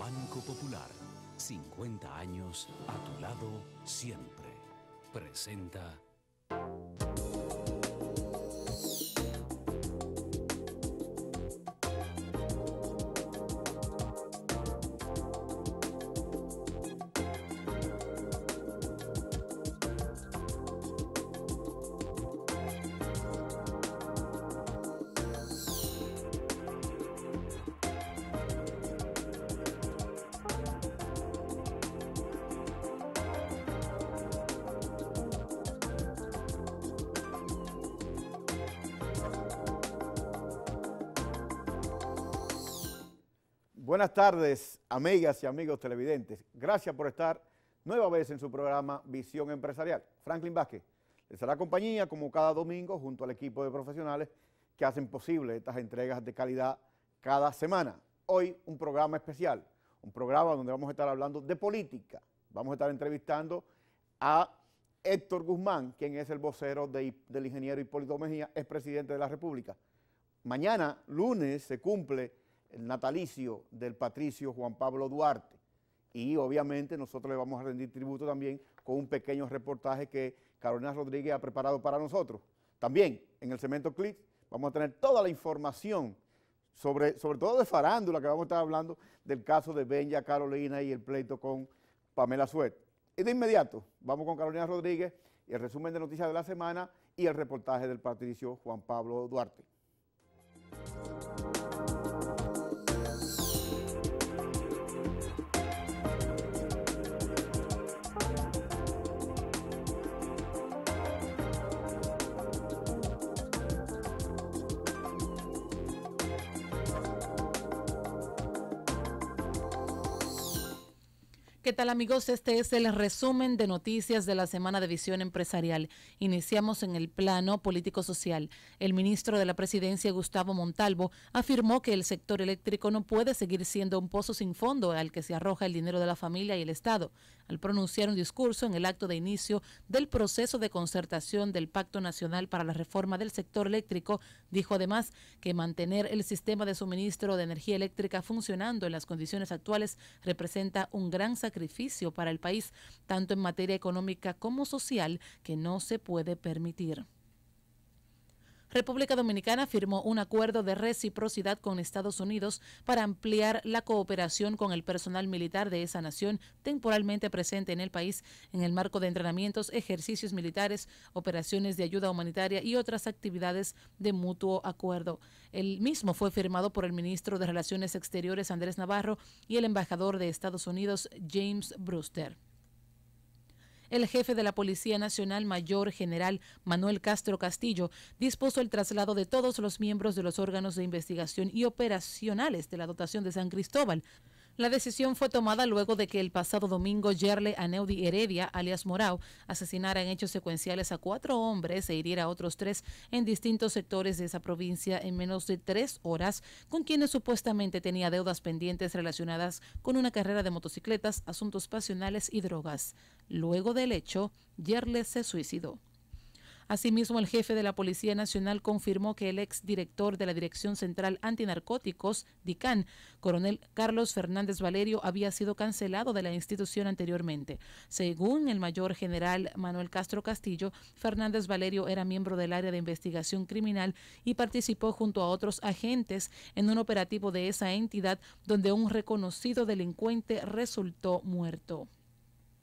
Banco Popular, 50 años a tu lado siempre. Presenta Buenas tardes, amigas y amigos televidentes. Gracias por estar nueva vez en su programa Visión Empresarial. Franklin Vázquez les la compañía como cada domingo junto al equipo de profesionales que hacen posible estas entregas de calidad cada semana. Hoy un programa especial, un programa donde vamos a estar hablando de política. Vamos a estar entrevistando a Héctor Guzmán, quien es el vocero del ingeniero Hipólito Mejía, es presidente de la República. Mañana, lunes, se cumple el natalicio del patricio Juan Pablo Duarte. Y obviamente nosotros le vamos a rendir tributo también con un pequeño reportaje que Carolina Rodríguez ha preparado para nosotros. También en el Cemento Click vamos a tener toda la información sobre, sobre todo de farándula, que vamos a estar hablando del caso de Benja Carolina y el pleito con Pamela Suet. Y de inmediato vamos con Carolina Rodríguez, el resumen de noticias de la semana y el reportaje del patricio Juan Pablo Duarte. ¿Qué tal amigos? Este es el resumen de noticias de la semana de visión empresarial. Iniciamos en el plano político-social. El ministro de la Presidencia, Gustavo Montalvo, afirmó que el sector eléctrico no puede seguir siendo un pozo sin fondo al que se arroja el dinero de la familia y el Estado al pronunciar un discurso en el acto de inicio del proceso de concertación del Pacto Nacional para la Reforma del Sector Eléctrico, dijo además que mantener el sistema de suministro de energía eléctrica funcionando en las condiciones actuales representa un gran sacrificio para el país, tanto en materia económica como social, que no se puede permitir. República Dominicana firmó un acuerdo de reciprocidad con Estados Unidos para ampliar la cooperación con el personal militar de esa nación temporalmente presente en el país en el marco de entrenamientos, ejercicios militares, operaciones de ayuda humanitaria y otras actividades de mutuo acuerdo. El mismo fue firmado por el ministro de Relaciones Exteriores Andrés Navarro y el embajador de Estados Unidos James Brewster el jefe de la Policía Nacional Mayor General Manuel Castro Castillo dispuso el traslado de todos los miembros de los órganos de investigación y operacionales de la dotación de San Cristóbal la decisión fue tomada luego de que el pasado domingo Yerle Aneudi Heredia, alias Morao, asesinara en hechos secuenciales a cuatro hombres e hiriera a otros tres en distintos sectores de esa provincia en menos de tres horas, con quienes supuestamente tenía deudas pendientes relacionadas con una carrera de motocicletas, asuntos pasionales y drogas. Luego del hecho, Yerle se suicidó. Asimismo, el jefe de la Policía Nacional confirmó que el exdirector de la Dirección Central Antinarcóticos, DICAN, coronel Carlos Fernández Valerio, había sido cancelado de la institución anteriormente. Según el mayor general Manuel Castro Castillo, Fernández Valerio era miembro del área de investigación criminal y participó junto a otros agentes en un operativo de esa entidad donde un reconocido delincuente resultó muerto.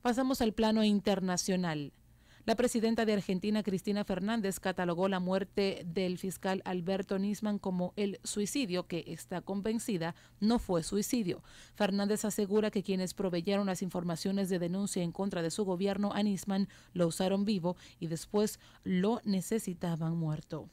Pasamos al plano internacional. La presidenta de Argentina, Cristina Fernández, catalogó la muerte del fiscal Alberto Nisman como el suicidio que está convencida no fue suicidio. Fernández asegura que quienes proveyeron las informaciones de denuncia en contra de su gobierno a Nisman lo usaron vivo y después lo necesitaban muerto.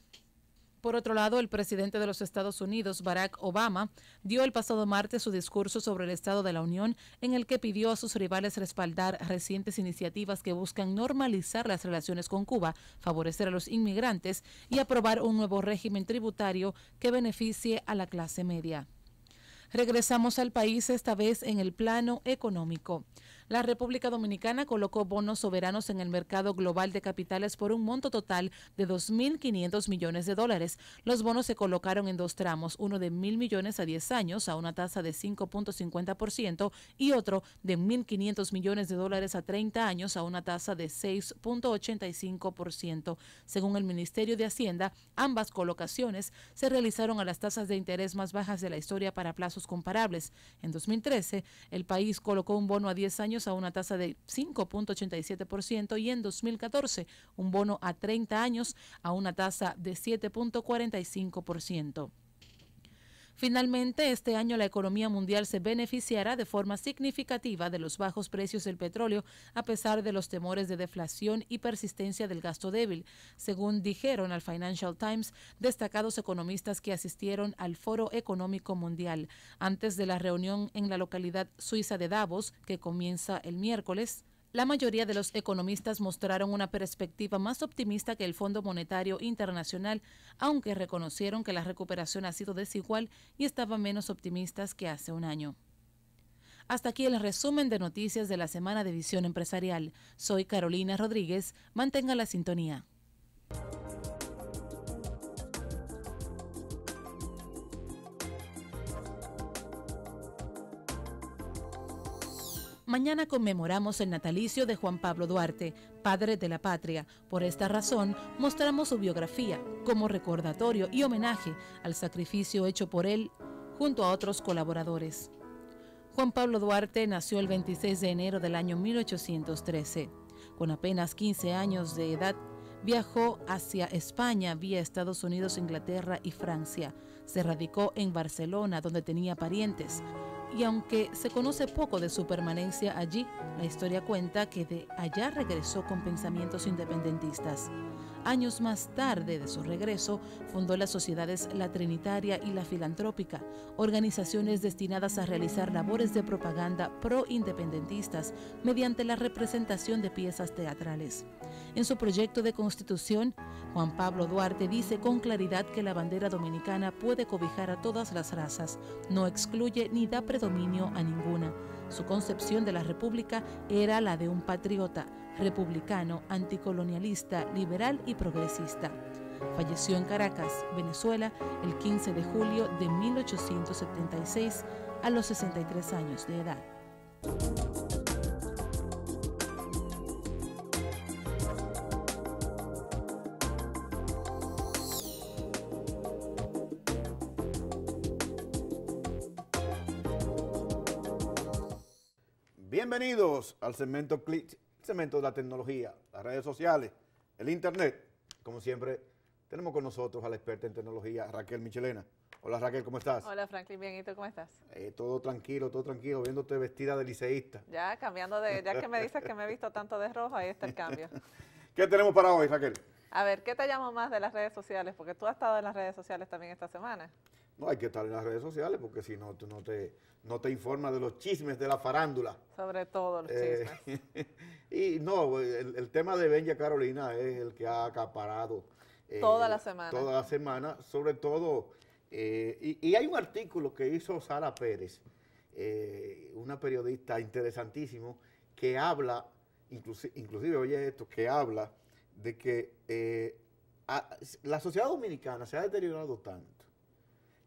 Por otro lado, el presidente de los Estados Unidos, Barack Obama, dio el pasado martes su discurso sobre el Estado de la Unión en el que pidió a sus rivales respaldar recientes iniciativas que buscan normalizar las relaciones con Cuba, favorecer a los inmigrantes y aprobar un nuevo régimen tributario que beneficie a la clase media. Regresamos al país esta vez en el plano económico. La República Dominicana colocó bonos soberanos en el mercado global de capitales por un monto total de 2.500 millones de dólares. Los bonos se colocaron en dos tramos, uno de 1.000 millones a 10 años a una tasa de 5.50% y otro de 1.500 millones de dólares a 30 años a una tasa de 6.85%. Según el Ministerio de Hacienda, ambas colocaciones se realizaron a las tasas de interés más bajas de la historia para plazos comparables. En 2013, el país colocó un bono a 10 años a una tasa de 5.87% y en 2014 un bono a 30 años a una tasa de 7.45%. Finalmente, este año la economía mundial se beneficiará de forma significativa de los bajos precios del petróleo, a pesar de los temores de deflación y persistencia del gasto débil, según dijeron al Financial Times destacados economistas que asistieron al Foro Económico Mundial. Antes de la reunión en la localidad suiza de Davos, que comienza el miércoles, la mayoría de los economistas mostraron una perspectiva más optimista que el Fondo Monetario Internacional, aunque reconocieron que la recuperación ha sido desigual y estaban menos optimistas que hace un año. Hasta aquí el resumen de noticias de la semana de Visión Empresarial. Soy Carolina Rodríguez. Mantenga la sintonía. Mañana conmemoramos el natalicio de Juan Pablo Duarte, padre de la patria. Por esta razón, mostramos su biografía como recordatorio y homenaje al sacrificio hecho por él junto a otros colaboradores. Juan Pablo Duarte nació el 26 de enero del año 1813. Con apenas 15 años de edad, viajó hacia España vía Estados Unidos, Inglaterra y Francia. Se radicó en Barcelona, donde tenía parientes y aunque se conoce poco de su permanencia allí, la historia cuenta que de allá regresó con pensamientos independentistas. Años más tarde de su regreso, fundó las sociedades La Trinitaria y La Filantrópica, organizaciones destinadas a realizar labores de propaganda pro-independentistas mediante la representación de piezas teatrales. En su proyecto de constitución, Juan Pablo Duarte dice con claridad que la bandera dominicana puede cobijar a todas las razas, no excluye ni da predominio a ninguna. Su concepción de la República era la de un patriota, republicano, anticolonialista, liberal y progresista. Falleció en Caracas, Venezuela, el 15 de julio de 1876 a los 63 años de edad. Bienvenidos al segmento Clit segmento de la tecnología, las redes sociales, el Internet. Como siempre, tenemos con nosotros a la experta en tecnología, Raquel Michelena. Hola Raquel, ¿cómo estás? Hola Franklin, bien, ¿y tú cómo estás? Eh, todo tranquilo, todo tranquilo, viéndote vestida de liceísta. Ya, cambiando de, ya que me dices que me he visto tanto de rojo, ahí está el cambio. ¿Qué tenemos para hoy, Raquel? A ver, ¿qué te llamo más de las redes sociales? Porque tú has estado en las redes sociales también esta semana. No, hay que estar en las redes sociales porque si no, tú no te, no te informas de los chismes de la farándula. Sobre todo los chismes. Eh, Y no, el, tema de Benja Carolina es el que ha acaparado. Eh, toda la semana. Toda la semana, sobre todo. Eh, y, hay un artículo que hizo Sara Pérez, eh, una periodista interesantísimo, que habla, inclusive, oye esto, que habla de que la sociedad dominicana se ha deteriorado tanto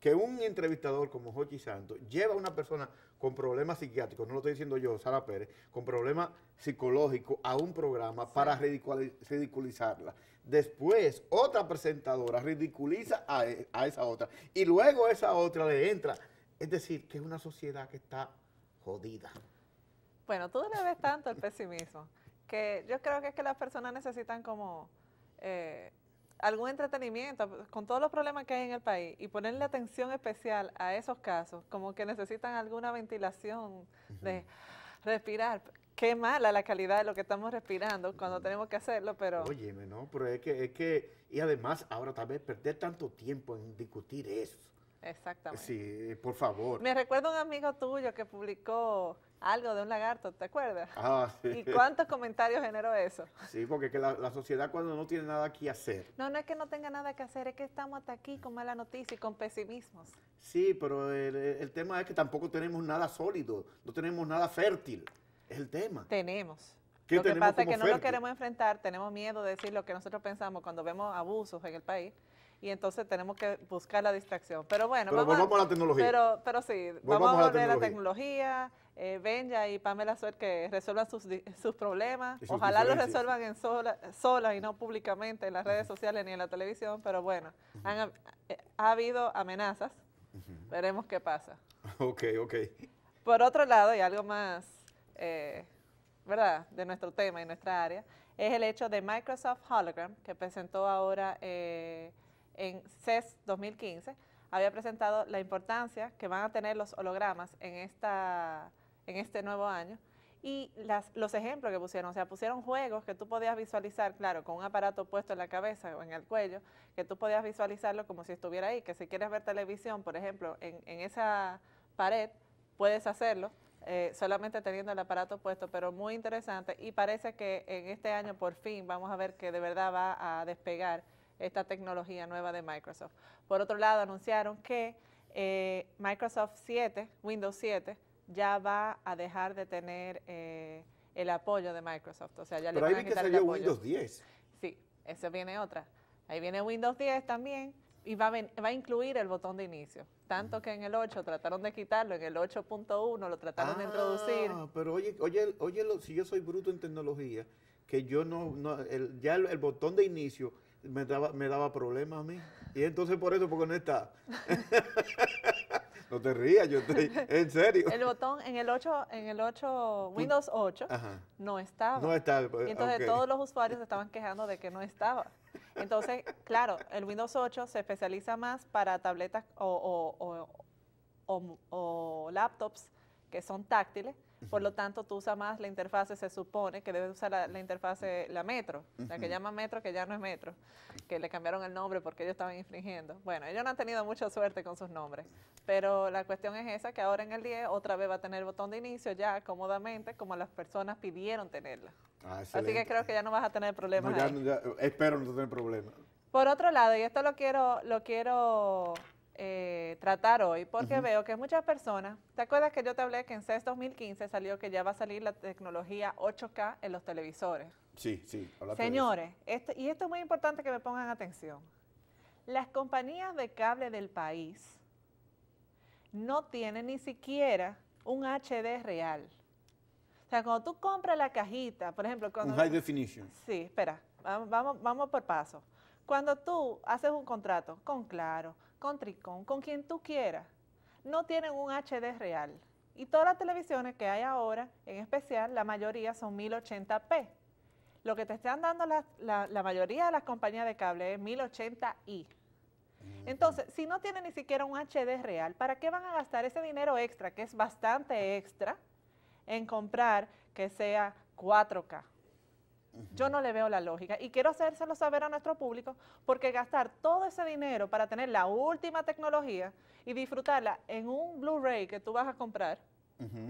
que un entrevistador como Jochi Santos lleva a una persona con problemas psiquiátricos, no lo estoy diciendo yo, Sara Pérez, con problemas psicológicos a un programa para ridiculizarla. Después, otra presentadora ridiculiza e, a, esa otra y luego esa otra le entra. Es decir, que es una sociedad que está jodida. Bueno, tú le ves tanto el pesimismo que yo creo que es que las personas necesitan como... Eh, algún entretenimiento, con todos los problemas que hay en el país, y ponerle atención especial a esos casos, como que necesitan alguna ventilación de respirar. Qué mala la calidad de lo que estamos respirando cuando tenemos que hacerlo, pero... Óyeme, no, pero es que, es que, y además ahora tal vez perder tanto tiempo en discutir eso Exactamente. Sí, por favor. Me recuerdo un amigo tuyo que publicó algo de un lagarto, ¿te acuerdas? Ah, sí. ¿Y cuántos comentarios generó eso? Sí, porque que la, sociedad cuando no tiene nada que hacer. No, no es que no tenga nada que hacer, es que estamos hasta aquí con mala noticia y con pesimismos. Sí, pero el, tema es que tampoco tenemos nada sólido, no tenemos nada fértil, es el tema. Tenemos. ¿Qué lo que pasa es que no lo queremos enfrentar, tenemos miedo de decir lo que nosotros pensamos cuando vemos abusos en el país y entonces tenemos que buscar la distracción. Pero bueno, pero vamos, a, la tecnología. Pero, pero sí, vamos a volver a la tecnología. Eh, Benja y Pamela suerte que resuelvan sus, problemas. Ojalá lo resuelvan en sola, sola, y no públicamente en las redes sociales ni en la televisión, pero bueno, eh, ha habido amenazas. Veremos qué pasa. Ok, ok. Por otro lado, y algo más, eh, ¿verdad?, de nuestro tema y nuestra área, es el hecho de Microsoft Hologram, que presentó ahora eh, en e CES 2015 había presentado la importancia que van a tener los hologramas en, esta, en este nuevo año y los ejemplos que pusieron, o sea, pusieron juegos que tú podías visualizar, claro, con un aparato puesto en la cabeza o en el cuello, que tú podías visualizarlo como si estuviera ahí, que si quieres ver televisión, por ejemplo, en, esa pared, puedes hacerlo. Eh, solamente teniendo el aparato puesto, pero muy interesante y parece que en este año por fin vamos a ver que de verdad va a despegar esta tecnología nueva de Microsoft. Por otro lado, anunciaron que eh, Microsoft 7, Windows 7, ya va a dejar de tener eh, el apoyo de Microsoft. O sea, ya le van ahí vi que salió Windows 10. Sí, eso viene otra. Ahí viene Windows 10 también y va a, va a incluir el botón de inicio. Tanto que en el 8 trataron de quitarlo, en el 8.1 lo trataron de ah, introducir. Pero oye, oye, oye, si yo soy bruto en tecnología, que yo no, el, ya el botón de inicio me daba, me daba problemas a mí. Y entonces por eso, porque no está. no te rías, yo estoy en serio. El botón en el 8, en el 8, Windows 8, no estaba. No estaba. Pues, y entonces todos los usuarios estaban quejando de que no estaba. Entonces, claro, el Windows 8 se especializa más para tabletas o, o laptops que son táctiles, por lo tanto tú usas más la interfase, se supone que debes usar la, interfase, la metro, la que llama metro, que ya no es metro, que le cambiaron el nombre porque ellos estaban infringiendo. Bueno, ellos no han tenido mucha suerte con sus nombres, pero la cuestión es esa, que ahora en el 10 otra vez va a tener el botón de inicio ya cómodamente como las personas pidieron tenerla. Ah, Así que creo que ya no vas a tener problemas. espero no tener problemas. Por otro lado, y esto lo quiero, lo quiero eh, tratar hoy, porque veo que muchas personas, ¿te acuerdas que yo te hablé que en CES 2015 salió que ya va a salir la tecnología 8K en los televisores? Sí, sí. Señores, y esto es muy importante que me pongan atención. Las compañías de cable del país no tienen ni siquiera un HD real. O sea, cuando tú compras la cajita, por ejemplo... Cuando, un high definition. Sí, espera, vamos, vamos por paso. Cuando tú haces un contrato con Claro, con Tricón, con quien tú quieras, no tienen un HD real. Y todas las televisiones que hay ahora, en especial, la mayoría son 1080p. Lo que te están dando la, mayoría de las compañías de cable es 1080i. Entonces, si no tienen ni siquiera un HD real, ¿para qué van a gastar ese dinero extra, que es bastante extra, en comprar que sea 4K? Yo no le veo la lógica y quiero hacérselo saber a nuestro público porque gastar todo ese dinero para tener la última tecnología y disfrutarla en un Blu-ray que tú vas a comprar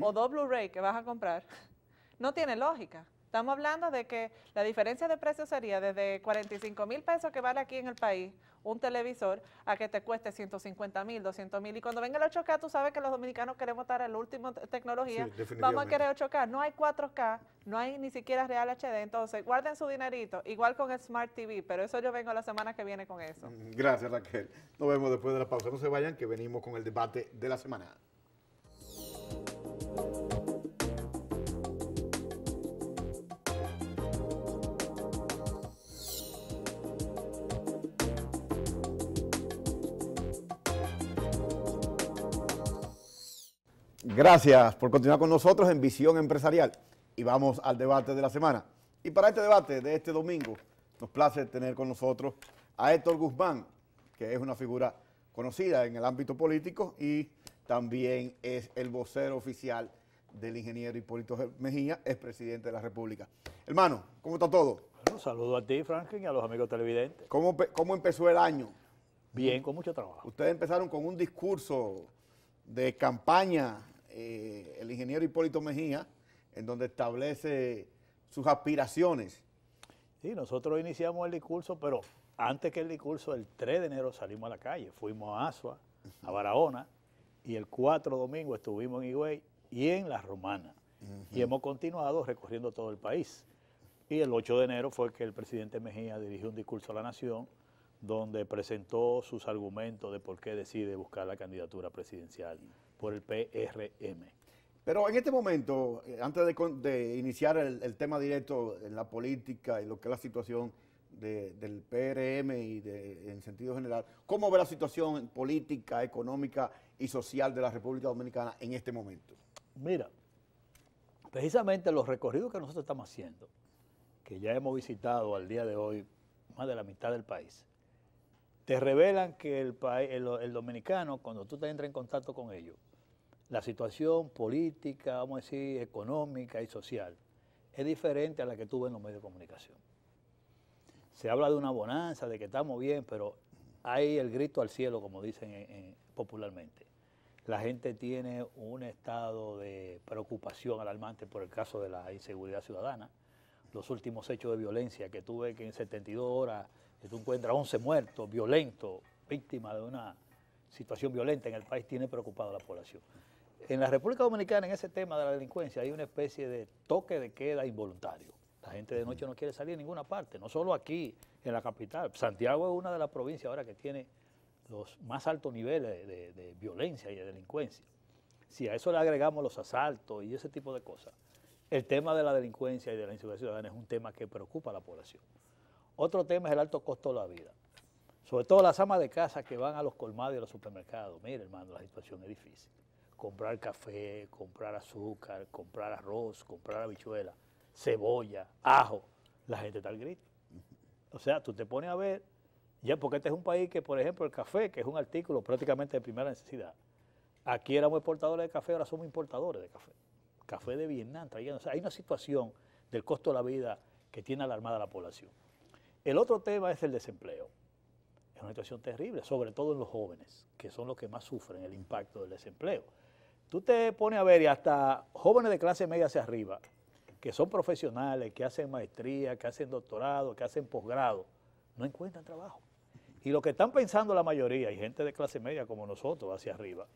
o dos Blu-ray que vas a comprar no tiene lógica. Estamos hablando de que la diferencia de precio sería desde 45 mil pesos que vale aquí en el país un televisor a que te cueste 150 mil, 200 mil. Y cuando venga el 8K, tú sabes que los dominicanos queremos estar en la última tecnología. Vamos a querer 8K. No hay 4K, no hay ni siquiera Real HD. Entonces, guarden su dinerito. Igual con el Smart TV, pero eso yo vengo la semana que viene con eso. Gracias, Raquel. Nos vemos después de la pausa. No se vayan, que venimos con el debate de la semana. Gracias por continuar con nosotros en Visión Empresarial y vamos al debate de la semana. Y para este debate de este domingo, nos place tener con nosotros a Héctor Guzmán, que es una figura conocida en el ámbito político y también es el vocero oficial del ingeniero Hipólito Mejía, expresidente presidente de la República. Hermano, ¿cómo está todo? Un saludo a ti, Franklin, y a los amigos televidentes. ¿Cómo, ¿Cómo empezó el año? Bien, con mucho trabajo. Ustedes empezaron con un discurso de campaña eh, el ingeniero Hipólito Mejía, en donde establece sus aspiraciones. Sí, nosotros iniciamos el discurso, pero antes que el discurso, el 3 de enero salimos a la calle, fuimos a Asua, a Barahona, y el 4 domingo estuvimos en Higüey y en La Romana. Y hemos continuado recorriendo todo el país. Y el 8 de enero fue que el presidente Mejía dirigió un discurso a la nación donde presentó sus argumentos de por qué decide buscar la candidatura presidencial por el PRM. Pero en este momento, eh, antes de, iniciar el, tema directo en la política y lo que es la situación del PRM y en sentido general, ¿cómo ve la situación política, económica y social de la República Dominicana en este momento? Mira, precisamente los recorridos que nosotros estamos haciendo, que ya hemos visitado al día de hoy más de la mitad del país, te revelan que el, el, el dominicano, cuando tú te entras en contacto con ellos, la situación política, vamos a decir, económica y social es diferente a la que tuve en los medios de comunicación. Se habla de una bonanza, de que estamos bien, pero hay el grito al cielo, como dicen popularmente. La gente tiene un estado de preocupación alarmante por el caso de la inseguridad ciudadana. Los últimos hechos de violencia que tuve que en 72 horas que tú encuentras 11 muertos, violentos, víctimas de una situación violenta en el país, tiene preocupado a la población. En la República Dominicana, en ese tema de la delincuencia, hay una especie de toque de queda involuntario. La gente de noche no quiere salir a ninguna parte, no solo aquí, en la capital. Santiago es una de las provincias ahora que tiene los más altos niveles de, violencia y de delincuencia. Si a eso le agregamos los asaltos y ese tipo de cosas, el tema de la delincuencia y de la inseguridad ciudadana es un tema que preocupa a la población. Otro tema es el alto costo de la vida. Sobre todo las amas de casa que van a los colmados y a los supermercados. Mire, hermano, la situación es difícil comprar café, comprar azúcar, comprar arroz, comprar habichuela, cebolla, ajo, la gente está al grito. O sea, tú te pones a ver, ya porque este es un país que, por ejemplo, el café, que es un artículo prácticamente de primera necesidad, aquí éramos exportadores de café, ahora somos importadores de café. Café de Vietnam trayendo. O sea, hay una situación del costo de la vida que tiene alarmada a la población. El otro tema es el desempleo. Es una situación terrible, sobre todo en los jóvenes, que son los que más sufren el impacto del desempleo. Tú te pones a ver y hasta jóvenes de clase media hacia arriba, que son profesionales, que hacen maestría, que hacen doctorado, que hacen posgrado, no encuentran trabajo. Y lo que están pensando la mayoría, y gente de clase media como nosotros hacia arriba,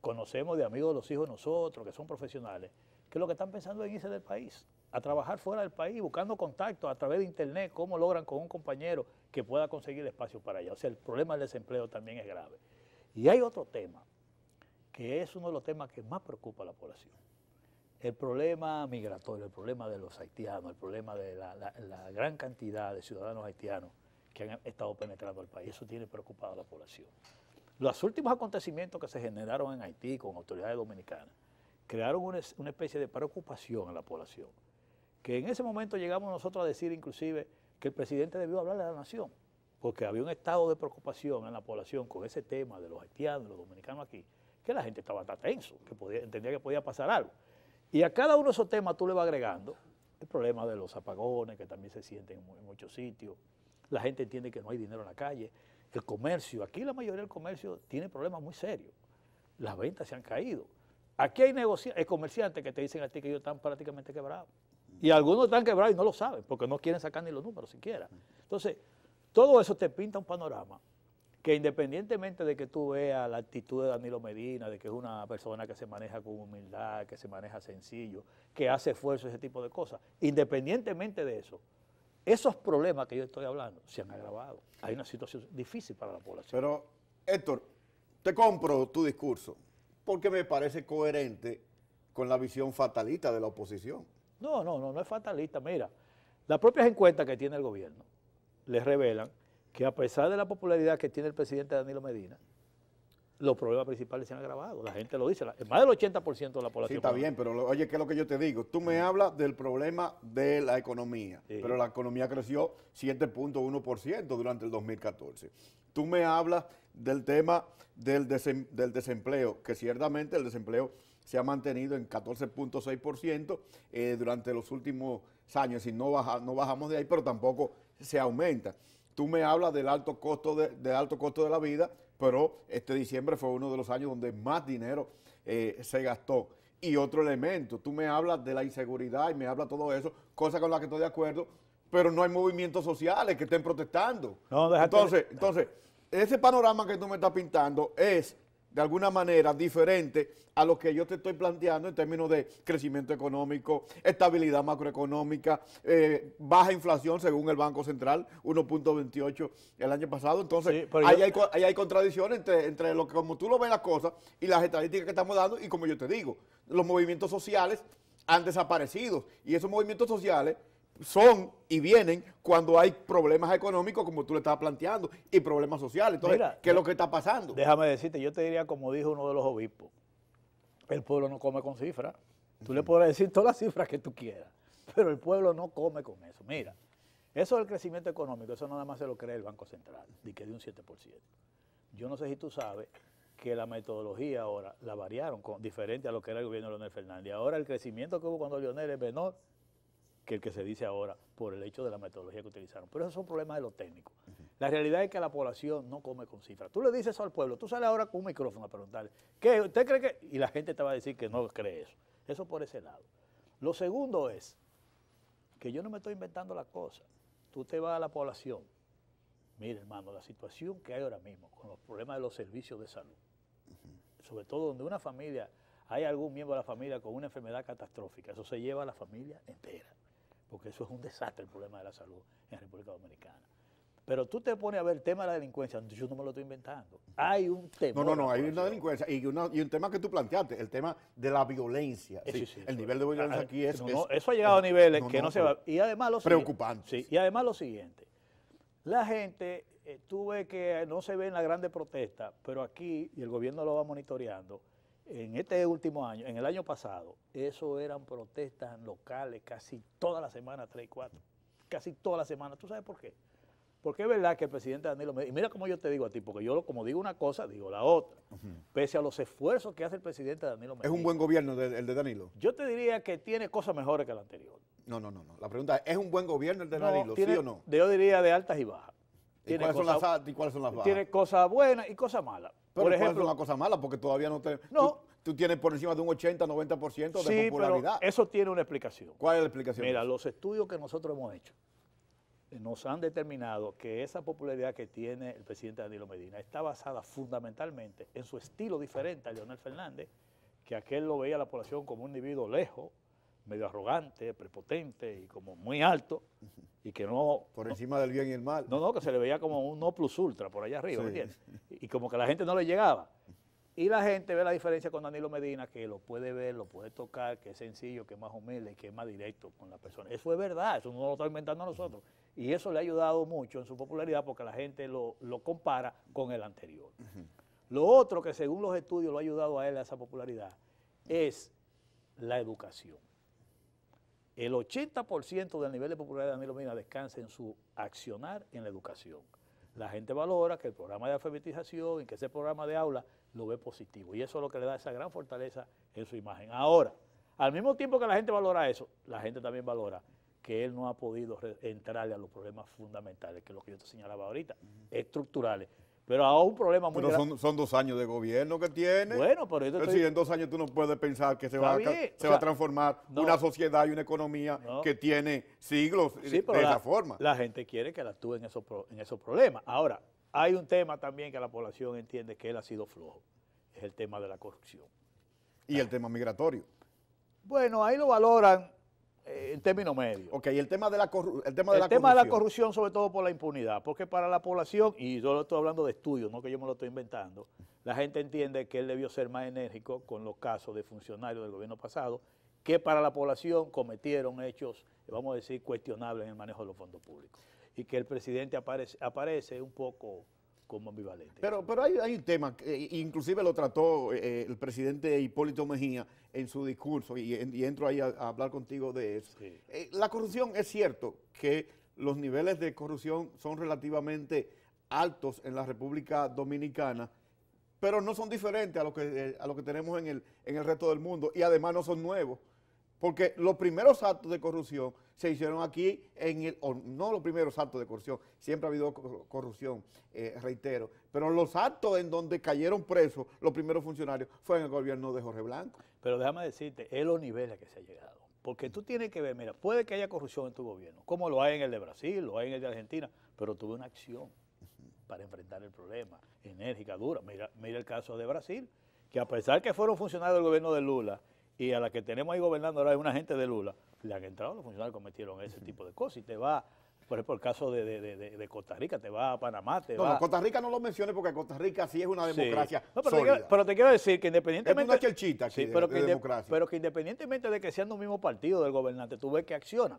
conocemos de amigos de los hijos de nosotros, que son profesionales, que lo que están pensando es irse del país, a trabajar fuera del país, buscando contacto a través de internet, cómo logran con un compañero que pueda conseguir espacio para allá. O sea, el problema del desempleo también es grave. Y hay otro tema que es uno de los temas que más preocupa a la población. El problema migratorio, el problema de los haitianos, el problema de la, gran cantidad de ciudadanos haitianos que han estado penetrando al país, eso tiene preocupado a la población. Los últimos acontecimientos que se generaron en Haití con autoridades dominicanas crearon una, especie de preocupación en la población, que en ese momento llegamos nosotros a decir inclusive que el presidente debió hablarle a la nación, porque había un estado de preocupación en la población con ese tema de los haitianos, los dominicanos aquí, que la gente estaba tan tenso, que entendía que podía pasar algo. Y a cada uno de esos temas tú le vas agregando el problema de los apagones, que también se sienten en muchos sitios. La gente entiende que no hay dinero en la calle. El comercio, aquí la mayoría del comercio tiene problemas muy serios. Las ventas se han caído. Aquí hay negociantes, comerciantes que te dicen a ti que ellos están prácticamente quebrados. Y algunos están quebrados y no lo saben, porque no quieren sacar ni los números siquiera. Entonces, todo eso te pinta un panorama que independientemente de que tú veas la actitud de Danilo Medina, de que es una persona que se maneja con humildad, que se maneja sencillo, que hace esfuerzo, ese tipo de cosas, independientemente de eso, esos problemas que yo estoy hablando se han agravado. Hay una situación difícil para la población. Pero, Héctor, te compro tu discurso, porque me parece coherente con la visión fatalista de la oposición. No, no, no, no es fatalista. Mira, las propias encuestas que tiene el gobierno les revelan que a pesar de la popularidad que tiene el presidente Danilo Medina, los problemas principales se han agravado, la gente lo dice, más del 80% de la población. Sí, está bien, pero oye, ¿qué es lo que yo te digo? Tú me hablas del problema de la economía, pero la economía creció 7.1% durante el 2014. Tú me hablas del tema del, desempleo, que ciertamente el desempleo se ha mantenido en 14.6% eh, durante los últimos años, y no, no bajamos de ahí, pero tampoco se aumenta tú me hablas del alto costo de, alto costo de la vida, pero este diciembre fue uno de los años donde más dinero eh, se gastó. Y otro elemento, tú me hablas de la inseguridad y me hablas todo eso, cosa con la que estoy de acuerdo, pero no hay movimientos sociales que estén protestando. No, entonces, entonces, ese panorama que tú me estás pintando es de alguna manera diferente a lo que yo te estoy planteando en términos de crecimiento económico, estabilidad macroeconómica, eh, baja inflación según el Banco Central, 1.28 el año pasado. Entonces, ahí, hay, contradicciones entre, lo que como tú lo ves las cosas y las estadísticas que estamos dando y como yo te digo, los movimientos sociales han desaparecido y esos movimientos sociales son y vienen cuando hay problemas económicos, como tú le estabas planteando, y problemas sociales. Entonces, ¿qué es lo que está pasando? Déjame decirte, yo te diría, como dijo uno de los obispos, el pueblo no come con cifras. Tú le puedes decir todas las cifras que tú quieras, pero el pueblo no come con eso. Mira, eso del crecimiento económico, eso nada más se lo cree el Banco Central, de que de un 7%. Yo no sé si tú sabes que la metodología ahora la variaron, diferente a lo que era el gobierno de Leonel Fernández. Ahora el crecimiento que hubo cuando Leonel es menor que el que se dice ahora por el hecho de la metodología que utilizaron. Pero esos son problemas de los técnicos. La realidad es que la población no come con cifras. Tú le dices eso al pueblo, tú sales ahora con un micrófono a preguntarle, ¿qué usted cree que...? Y la gente te va a decir que no cree eso. Eso por ese lado. Lo segundo es que yo no me estoy inventando la cosa. Tú te vas a la población. Mire, hermano, la situación que hay ahora mismo con los problemas de los servicios de salud, sobre todo donde una familia, hay algún miembro de la familia con una enfermedad catastrófica, eso se lleva a la familia entera porque eso es un desastre el problema de la salud en la República Dominicana. Pero tú te pones a ver el tema de la delincuencia, yo no me lo estoy inventando. Hay un tema. No, no, no, hay una delincuencia y, un tema que tú planteaste, el tema de la violencia. Sí, el nivel de violencia ah, aquí es, Eso ha llegado a eh, niveles que no, se va. Y además lo Preocupante. y además lo siguiente. La gente, eh, tú ves que no se ve en la grande protesta, pero aquí, y el gobierno lo va monitoreando, en este último año, en el año pasado, eso eran protestas locales casi toda la semana, tres, y cuatro, Casi toda la semana. ¿Tú sabes por qué? Porque es verdad que el presidente Danilo Medina, y mira cómo yo te digo a ti, porque yo como digo una cosa, digo la otra, pese a los esfuerzos que hace el presidente Danilo Medina. Es un buen gobierno el de Danilo. Yo te diría que tiene cosas mejores que el anterior. No, no, no, no. La pregunta es, ¿es un buen gobierno el de Danilo, sí o no? Yo diría de altas y bajas. cuáles, son las, altas ¿y cuáles son las bajas? Tiene cosas buenas y cosas malas por ejemplo, una cosa mala porque todavía no te... No. Tú, tienes por encima de un 80, 90% de sí, popularidad. Pero eso tiene una explicación. ¿Cuál es la explicación? Mira, los estudios que nosotros hemos hecho eh, nos han determinado que esa popularidad que tiene el presidente Danilo Medina está basada fundamentalmente en su estilo diferente a Leonel Fernández, que aquel lo veía a la población como un individuo lejos, medio arrogante, prepotente y como muy alto y que no... Por encima del bien y el mal. No, no, que se le veía como un no plus ultra por allá arriba, Y como que la gente no le llegaba. Y la gente ve la diferencia con Danilo Medina, que lo puede ver, lo puede tocar, que es sencillo, que es más humilde, que es más directo con la persona. Eso es verdad, eso no lo está inventando nosotros. Y eso le ha ayudado mucho en su popularidad porque la gente lo, compara con el anterior. Lo otro que según los estudios lo ha ayudado a él a esa popularidad es la educación el 80% del nivel de popularidad de Danilo Medina descansa en su accionar en la educación. La gente valora que el programa de alfabetización y que ese programa de aula lo ve positivo. Y eso es lo que le da esa gran fortaleza en su imagen. Ahora, al mismo tiempo que la gente valora eso, la gente también valora que él no ha podido entrarle a los problemas fundamentales, que es lo que yo te señalaba ahorita, estructurales pero es un problema muy pero Son, son, dos años de gobierno que tiene. Bueno, pero si en dos años tú no puedes pensar que se, va a, se va a, transformar una sociedad y una economía que tiene siglos de esa forma. La gente quiere que la actúe en esos, en esos problemas. Ahora, hay un tema también que la población entiende que él ha sido flojo. Es el tema de la corrupción. Y el tema migratorio. Bueno, ahí lo valoran eh, en términos medio. Ok, el tema de la, corrupción. El tema de la corrupción, sobre todo por la impunidad, porque para la población, y yo lo estoy hablando de estudios, no que yo me lo estoy inventando, la gente entiende que él debió ser más enérgico con los casos de funcionarios del gobierno pasado que para la población cometieron hechos, vamos a decir, cuestionables en el manejo de los fondos públicos. Y que el presidente aparece, aparece un poco pero, pero hay, un tema, que eh, inclusive lo trató eh, el presidente Hipólito Mejía en su discurso, y, entro ahí a, hablar contigo de eso. Eh, la corrupción es cierto que los niveles de corrupción son relativamente altos en la República Dominicana, pero no son diferentes a lo que, a lo que tenemos en el, en el resto del mundo y además no son nuevos. Porque los primeros actos de corrupción se hicieron aquí, en el, o no los primeros actos de corrupción, siempre ha habido corrupción, eh, reitero, pero los actos en donde cayeron presos los primeros funcionarios fue en el gobierno de Jorge Blanco. Pero déjame decirte, es los niveles que se ha llegado. Porque tú tienes que ver, mira, puede que haya corrupción en tu gobierno, como lo hay en el de Brasil, lo hay en el de Argentina, pero tuve una acción para enfrentar el problema, enérgica, dura. Mira, mira el caso de Brasil, que a pesar que fueron funcionarios del gobierno de Lula, y a la que tenemos ahí gobernando ahora es una gente de Lula, le han entrado los funcionarios que cometieron ese tipo de cosas y te va por ejemplo, el caso de, Costa Rica, te va a Panamá, te va... No, Costa Rica no lo menciones porque Costa Rica sí es una democracia pero, Te quiero, decir que independientemente... Es una sí, que democracia. Pero que independientemente de que sean un mismo partido del gobernante, tú ves que acciona.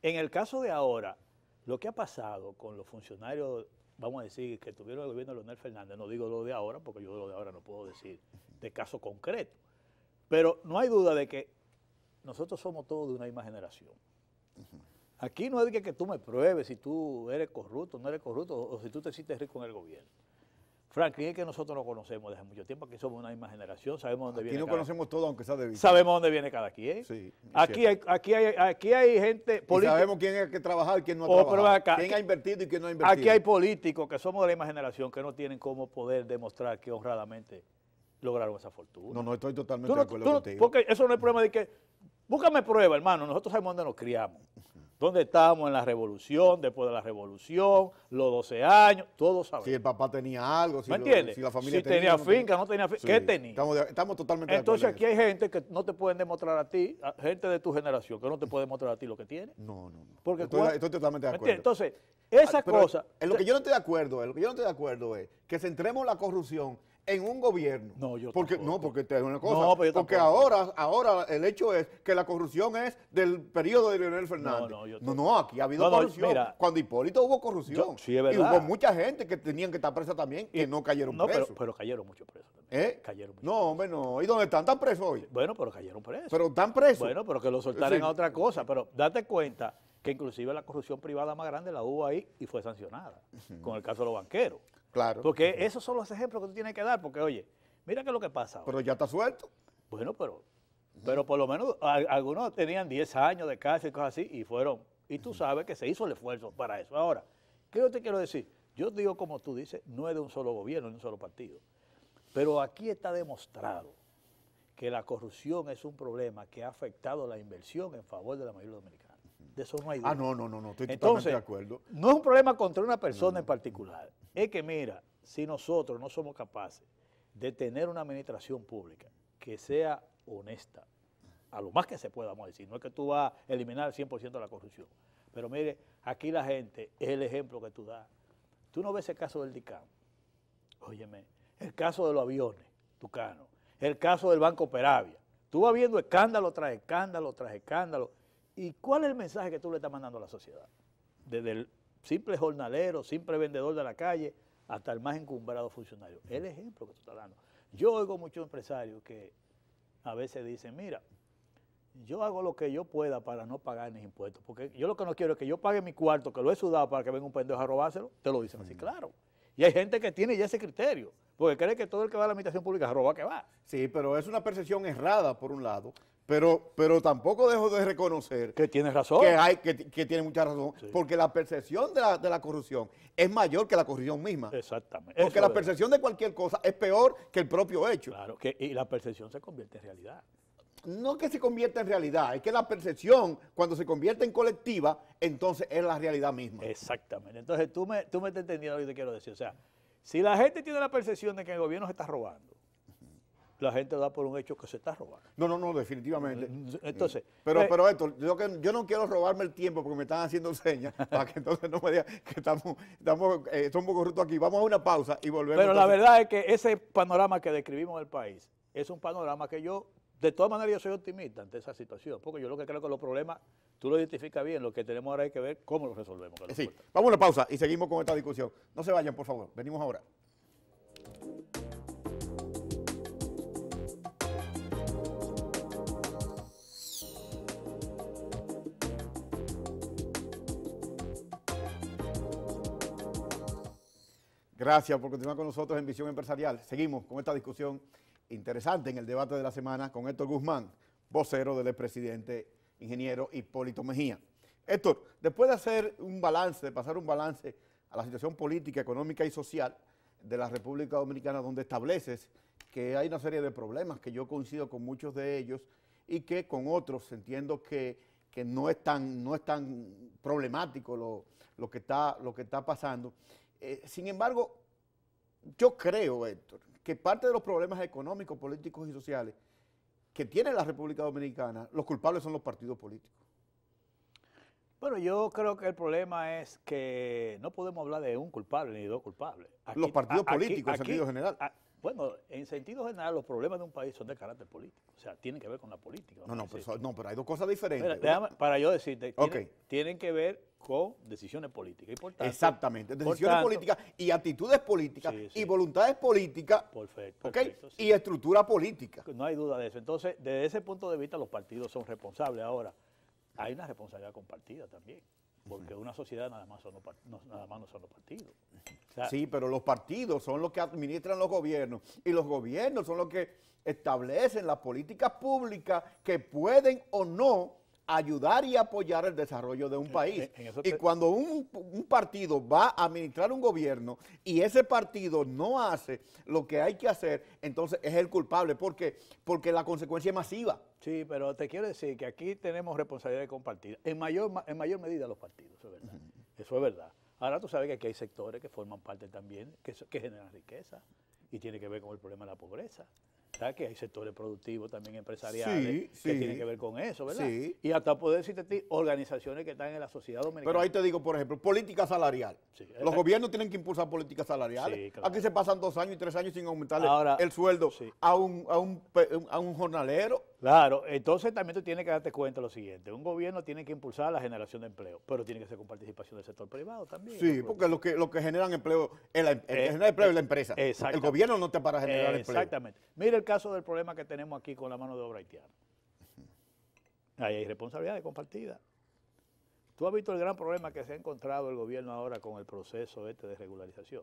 En el caso de ahora, lo que ha pasado con los funcionarios, vamos a decir, que tuvieron el gobierno de Leonel Fernández, no digo lo de ahora, porque yo lo de ahora no puedo decir de caso concreto, pero no hay duda de que nosotros somos todos de una misma generación. Aquí no es que, que tú me pruebes si tú eres corrupto, no eres corrupto, o, si tú te hiciste rico en el gobierno. Franklin, es que nosotros lo conocemos desde mucho tiempo, aquí somos una misma generación, sabemos dónde viene. Aquí no conocemos todo, aunque sea de vista. Sabemos dónde viene cada quien. aquí, hay, aquí, aquí hay gente política. Y sabemos quién es que trabaja y quién no ha oh, trabajado. quién ha invertido y quién no ha invertido. Aquí hay políticos que somos de la misma generación que no tienen cómo poder demostrar que honradamente lograron esa fortuna. No, no, estoy totalmente de acuerdo Porque eso no es problema de que, búscame prueba, hermano, nosotros sabemos dónde nos criamos, dónde estábamos en la revolución, después de la revolución, los 12 años, todos sabemos. Si el papá tenía algo, si, la familia si tenía, finca, no tenía finca, ¿qué tenía? Estamos, totalmente de acuerdo. Entonces aquí hay gente que no te pueden demostrar a ti, gente de tu generación, que no te puede demostrar a ti lo que tiene. No, no, no. Porque estoy, totalmente de acuerdo. Entonces, esa ah, cosa... En lo que yo no estoy de acuerdo, en lo que yo no estoy de acuerdo es que centremos la corrupción en un gobierno. No, yo porque No, porque te es una cosa. No, pero porque ahora, ahora el hecho es que la corrupción es del periodo de Leonel Fernández. No, no, yo no, no, aquí ha habido corrupción. Cuando Hipólito hubo corrupción. sí, es verdad. Y hubo mucha gente que tenían que estar presa también, y, no cayeron presos. Pero, pero cayeron muchos presos. ¿Eh? Cayeron presos. No, hombre, no. ¿Y dónde están? tan presos hoy? Bueno, pero cayeron presos. Pero están presos. Bueno, pero que lo soltaran a otra cosa. Pero date cuenta que inclusive la corrupción privada más grande la hubo ahí y fue sancionada, con el caso de los banqueros. Porque esos son los ejemplos que tú tienes que dar, porque oye, mira qué es lo que pasa. Pero ya está suelto. Bueno, pero, pero por lo menos algunos tenían 10 años de cárcel y cosas así y fueron. Y tú sabes que se hizo el esfuerzo para eso. Ahora, ¿qué yo te quiero decir? Yo digo, como tú dices, no es de un solo gobierno, de un solo partido. Pero aquí está demostrado que la corrupción es un problema que ha afectado la inversión en favor de la mayoría dominicana de eso no hay duda. Ah, no, no, no, no, estoy totalmente de acuerdo. No es un problema contra una persona en particular. Es que, mira, si nosotros no somos capaces de tener una administración pública que sea honesta, a lo más que se pueda, vamos a decir, no es que tú vas a eliminar el 100% de la corrupción, pero mire, aquí la gente es el ejemplo que tú das. Tú no ves el caso del DICAM, óyeme, el caso de los aviones, Tucano, el caso del Banco Peravia, tú vas viendo escándalo tras escándalo tras escándalo, ¿Y cuál es el mensaje que tú le estás mandando a la sociedad? Desde el simple jornalero, simple vendedor de la calle, hasta el más encumbrado funcionario. El ejemplo que tú estás dando. Yo oigo muchos empresarios que a veces dicen, mira, yo hago lo que yo pueda para no pagar mis impuestos, porque yo lo que no quiero es que yo pague mi cuarto, que lo he sudado para que venga un pendejo a robárselo, te lo dicen así, claro. Y hay gente que tiene ya ese criterio, porque cree que todo el que va a la administración pública roba que va. Sí, pero es una percepción errada, por un lado, pero, pero tampoco dejo de reconocer... Que tiene razón. Que, hay, que, tiene mucha razón. Porque la percepción de la, de la, corrupción es mayor que la corrupción misma. Exactamente. Porque la percepción de cualquier cosa es peor que el propio hecho. Claro, que, y la percepción se convierte en realidad. No que se convierta en realidad, es que la percepción, cuando se convierte en colectiva, entonces es la realidad misma. Exactamente. Entonces tú me, tú me estás entendiendo lo que te quiero decir. O sea, si la gente tiene la percepción de que el gobierno se está robando, la gente da por un hecho que se está robando. No, no, no, definitivamente. Eh, entonces. Eh, pero, eh, pero esto, yo, que, yo no quiero robarme el tiempo porque me están haciendo señas para que entonces no me digan que estamos, estamos, eh, poco corruptos aquí. Vamos a una pausa y volvemos. Pero la verdad es que ese panorama que describimos del país es un panorama que yo, de todas maneras, yo soy optimista ante esa situación, porque yo lo que creo que los problemas, tú lo identificas bien, lo que tenemos ahora es que ver cómo lo resolvemos. Sí, vamos a una pausa y seguimos con esta discusión. No se vayan, por favor, venimos ahora. Gracias por continuar con nosotros en Visión Empresarial. Seguimos con esta discusión interesante en el debate de la semana con Héctor Guzmán, vocero del expresidente ingeniero Hipólito Mejía. Héctor, después de hacer un balance, de pasar un balance a la situación política, económica y social de la República Dominicana, donde estableces que hay una serie de problemas que yo coincido con muchos de ellos y que con otros entiendo que, no, es tan, no es tan problemático lo, que está, lo que está pasando. Eh, sin embargo, yo creo, Héctor, que parte de los problemas económicos, políticos y sociales que tiene la República Dominicana, los culpables son los partidos políticos. Bueno, yo creo que el problema es que no podemos hablar de un culpable ni dos culpables. los partidos políticos, en sentido general. bueno, en sentido general, los problemas de un país son de carácter político. O sea, tienen que ver con la política. No, no pero, hay dos cosas diferentes. para yo decirte, tienen que ver con decisiones políticas. Y Exactamente, decisiones políticas y actitudes políticas y voluntades políticas perfecto, ¿okay? y estructura política. No hay duda de eso. Entonces, desde ese punto de vista, los partidos son responsables. Ahora, hay una responsabilidad compartida también porque una sociedad nada más, no, más son los partidos. sí, pero los partidos son los que administran los gobiernos y los gobiernos son los que establecen las políticas públicas que pueden o no ayudar y apoyar el desarrollo de un país. Y cuando un, partido va a administrar un gobierno y ese partido no hace lo que hay que hacer, entonces es el culpable. ¿Por qué? Porque la consecuencia es masiva. Sí, pero te quiero decir que aquí tenemos responsabilidad compartida. En mayor, en mayor medida los partidos, eso es verdad. Eso es verdad. Ahora tú sabes que aquí hay sectores que forman parte también, que, que generan riqueza y tiene que ver con el problema de la pobreza. Que hay sectores productivos también empresariales que tienen que ver con eso, ¿verdad? Y hasta poder decirte organizaciones que están en la sociedad dominicana. Pero ahí te digo, por ejemplo, política salarial. Los gobiernos tienen que impulsar políticas salariales. Aquí se pasan dos años y tres años sin aumentar el sueldo a un, a, un, a un jornalero Claro, entonces también tú tienes que darte cuenta de lo siguiente, un gobierno tiene que impulsar la generación de empleo, pero tiene que ser con participación del sector privado también. Sí, porque lo que, lo que generan empleo, el, eh, genera empleo es la eh, empresa, el gobierno no te para generar empleo. Exactamente. Mira el caso del problema que tenemos aquí con la mano de obra haitiana. Ahí hay responsabilidades compartidas. Tú has visto el gran problema que se ha encontrado el gobierno ahora con el proceso este de regularización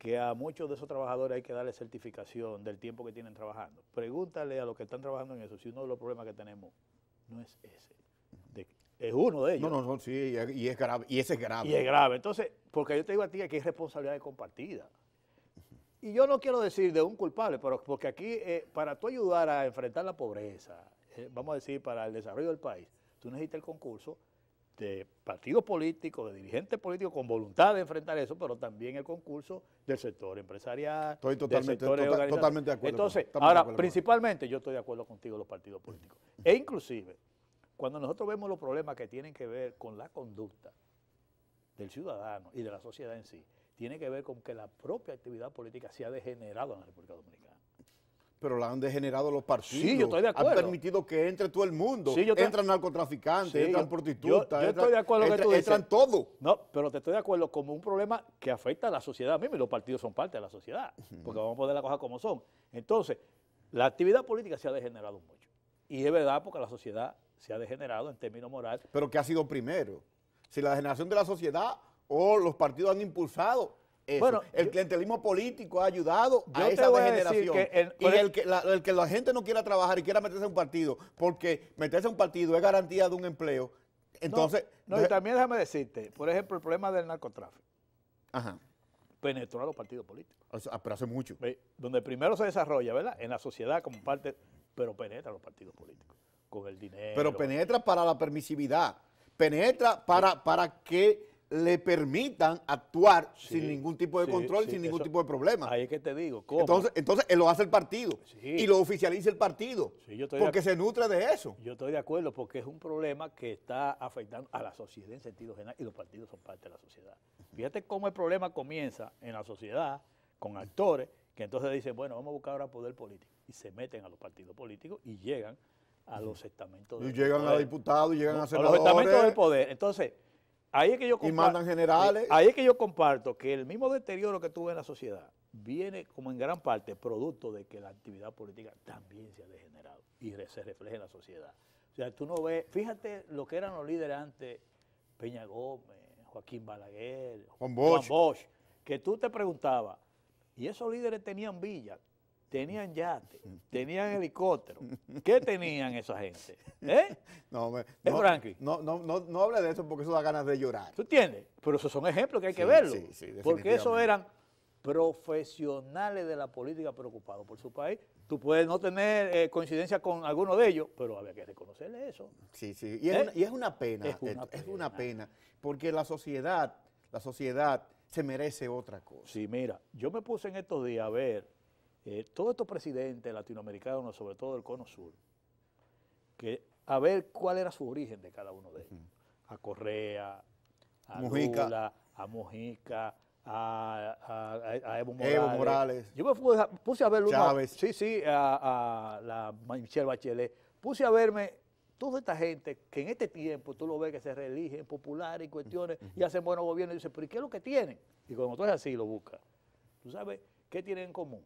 que a muchos de esos trabajadores hay que darle certificación del tiempo que tienen trabajando. Pregúntale a los que están trabajando en eso si uno de los problemas que tenemos no es ese. es uno de ellos. No, no, no sí, y es grave. Y ese es grave. Y es grave. Entonces, porque yo te digo a ti que es responsabilidad compartida. Y yo no quiero decir de un culpable, pero porque aquí, eh, para tú ayudar a enfrentar la pobreza, eh, vamos a decir, para el desarrollo del país, tú necesitas el concurso de partidos políticos, de dirigentes políticos con voluntad de enfrentar eso, pero también el concurso del sector empresarial. Estoy totalmente, de acuerdo. Entonces, ahora, principalmente yo estoy de acuerdo contigo, los partidos políticos. E inclusive, cuando nosotros vemos los problemas que tienen que ver con la conducta del ciudadano y de la sociedad en sí, tiene que ver con que la propia actividad política se ha degenerado en la República Dominicana pero la han degenerado los partidos. yo estoy de acuerdo. Han permitido que entre todo el mundo. Entran narcotraficantes, entran prostitutas. entran, Entran todo. No, pero te estoy de acuerdo como un problema que afecta a la sociedad misma y los partidos son parte de la sociedad, porque vamos a poner las cosas como son. Entonces, la actividad política se ha degenerado mucho. Y es verdad porque la sociedad se ha degenerado en términos morales. Pero ¿qué ha sido primero? Si la degeneración de la sociedad o los partidos han impulsado bueno, el clientelismo político ha ayudado a esa degeneración. y el, que, la, gente no quiera trabajar y quiera meterse en un partido, porque meterse en un partido es garantía de un empleo. Entonces. No, y también déjame decirte, por ejemplo, el problema del narcotráfico. Ajá. Penetró a los partidos políticos. pero hace mucho. Donde primero se desarrolla, ¿verdad? En la sociedad como parte, pero penetra a los partidos políticos con el dinero. Pero penetra para la permisividad. Penetra para, para que le permitan actuar sin ningún tipo de control, sin ningún tipo de problema. Ahí es que te digo, ¿cómo? Entonces, lo hace el partido y lo oficializa el partido, porque se nutre de eso. Yo estoy de acuerdo, porque es un problema que está afectando a la sociedad en sentido general y los partidos son parte de la sociedad. Fíjate cómo el problema comienza en la sociedad, con actores, que entonces dicen, bueno, vamos a buscar ahora poder político, y se meten a los partidos políticos y llegan a los estamentos y llegan llegan a diputados, y llegan a senadores. los estamentos del poder. Entonces ahí es que yo comparto, mandan generales. Ahí que yo comparto que el mismo deterioro que tuve en la sociedad viene como en gran parte producto de que la actividad política también se ha degenerado y se refleja en la sociedad. O sea, tú no ves, fíjate lo que eran los líderes antes, Peña Gómez, Joaquín Balaguer, Juan Bosch, Juan Bosch que tú te preguntabas, y esos líderes tenían villas, Tenían yate, tenían helicóptero. ¿Qué tenían esa gente? ¿Eh? No, me, ¿Eh, no, no, no, hable de eso porque eso da ganas de llorar. ¿Tú entiendes? Pero esos son ejemplos que hay que sí, verlos. Sí, sí, porque esos eran profesionales de la política preocupados por su país. Tú puedes no tener eh, coincidencia con alguno de ellos, pero había que reconocerle eso. Sí, sí. Y pena, ¿Eh? es una pena. Es una pena. Porque la sociedad, la sociedad se merece otra cosa. Sí, mira, yo me puse en estos días a ver eh, todos estos presidentes latinoamericanos, sobre todo del Cono Sur, que a ver cuál era su origen de cada uno de ellos. A Correa, a Mujica. a Mojica, a, Evo Morales. Yo me puse a ver Chávez. Sí, sí, a, la Michelle Bachelet. Puse a verme toda esta gente que en este tiempo tú lo ves que se reeligen populares y cuestiones y hacen buenos gobiernos y dices, pero ¿y qué es lo que tienen? Y cuando tú eres así, lo buscas. ¿Tú sabes qué tienen en común?